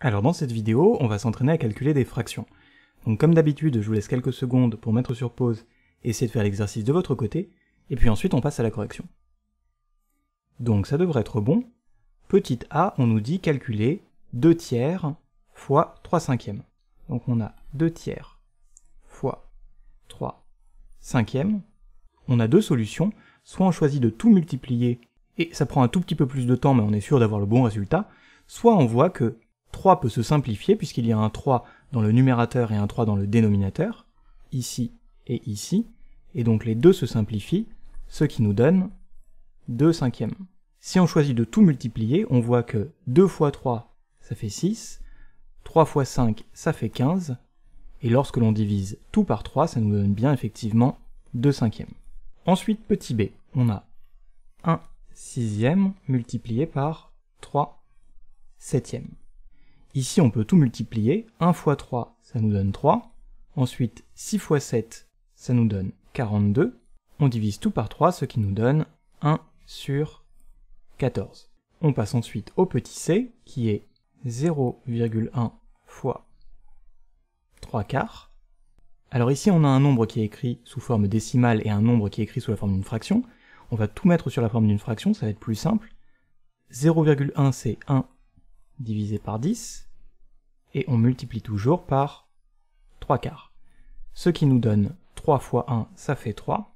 Alors dans cette vidéo, on va s'entraîner à calculer des fractions. Donc comme d'habitude, je vous laisse quelques secondes pour mettre sur pause et essayer de faire l'exercice de votre côté, et puis ensuite on passe à la correction. Donc ça devrait être bon. Petite a, on nous dit calculer 2 tiers fois 3 cinquièmes. Donc on a 2 tiers fois 3 cinquièmes. On a deux solutions, soit on choisit de tout multiplier, et ça prend un tout petit peu plus de temps mais on est sûr d'avoir le bon résultat, soit on voit que 3 peut se simplifier puisqu'il y a un 3 dans le numérateur et un 3 dans le dénominateur, ici et ici, et donc les deux se simplifient, ce qui nous donne 2 cinquièmes. Si on choisit de tout multiplier, on voit que 2 fois 3, ça fait 6, 3 fois 5, ça fait 15, et lorsque l'on divise tout par 3, ça nous donne bien effectivement 2 cinquièmes. Ensuite, petit b, on a 1 sixième multiplié par 3 septièmes. Ici, on peut tout multiplier. 1 x 3, ça nous donne 3. Ensuite, 6 x 7, ça nous donne 42. On divise tout par 3, ce qui nous donne 1 sur 14. On passe ensuite au petit c, qui est 0,1 fois 3 quarts. Alors ici, on a un nombre qui est écrit sous forme décimale et un nombre qui est écrit sous la forme d'une fraction. On va tout mettre sur la forme d'une fraction, ça va être plus simple. 0,1 c'est 1 divisé par 10 et on multiplie toujours par 3 quarts. Ce qui nous donne 3 fois 1, ça fait 3.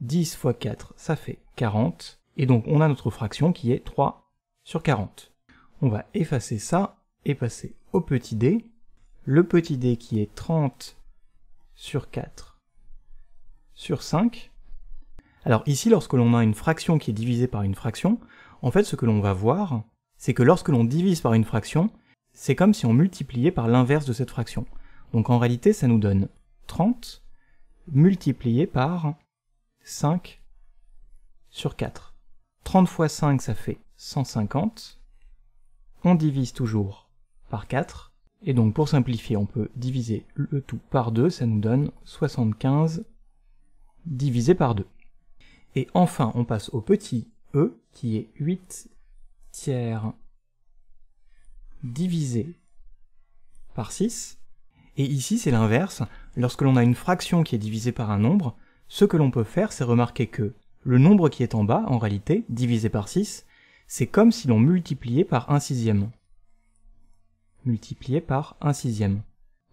10 fois 4, ça fait 40. Et donc on a notre fraction qui est 3 sur 40. On va effacer ça et passer au petit d. Le petit d qui est 30 sur 4 sur 5. Alors ici, lorsque l'on a une fraction qui est divisée par une fraction, en fait ce que l'on va voir, c'est que lorsque l'on divise par une fraction, c'est comme si on multipliait par l'inverse de cette fraction. Donc en réalité, ça nous donne 30 multiplié par 5 sur 4. 30 fois 5, ça fait 150. On divise toujours par 4. Et donc pour simplifier, on peut diviser le tout par 2, ça nous donne 75 divisé par 2. Et enfin, on passe au petit e, qui est 8 tiers divisé par 6. Et ici, c'est l'inverse. Lorsque l'on a une fraction qui est divisée par un nombre, ce que l'on peut faire, c'est remarquer que le nombre qui est en bas, en réalité, divisé par 6, c'est comme si l'on multipliait par 1 sixième. Multiplié par 1 sixième.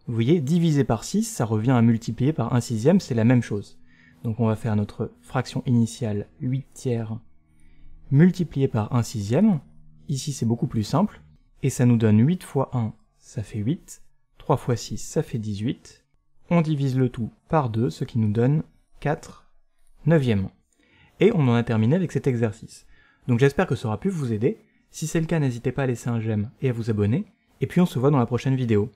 Vous voyez, divisé par 6, ça revient à multiplier par 1 sixième, c'est la même chose. Donc on va faire notre fraction initiale 8 tiers multiplié par 1 sixième. Ici c'est beaucoup plus simple, et ça nous donne 8 fois 1, ça fait 8, 3 fois 6, ça fait 18, on divise le tout par 2, ce qui nous donne 4 neuvièmes. Et on en a terminé avec cet exercice. Donc j'espère que ça aura pu vous aider, si c'est le cas n'hésitez pas à laisser un j'aime et à vous abonner, et puis on se voit dans la prochaine vidéo.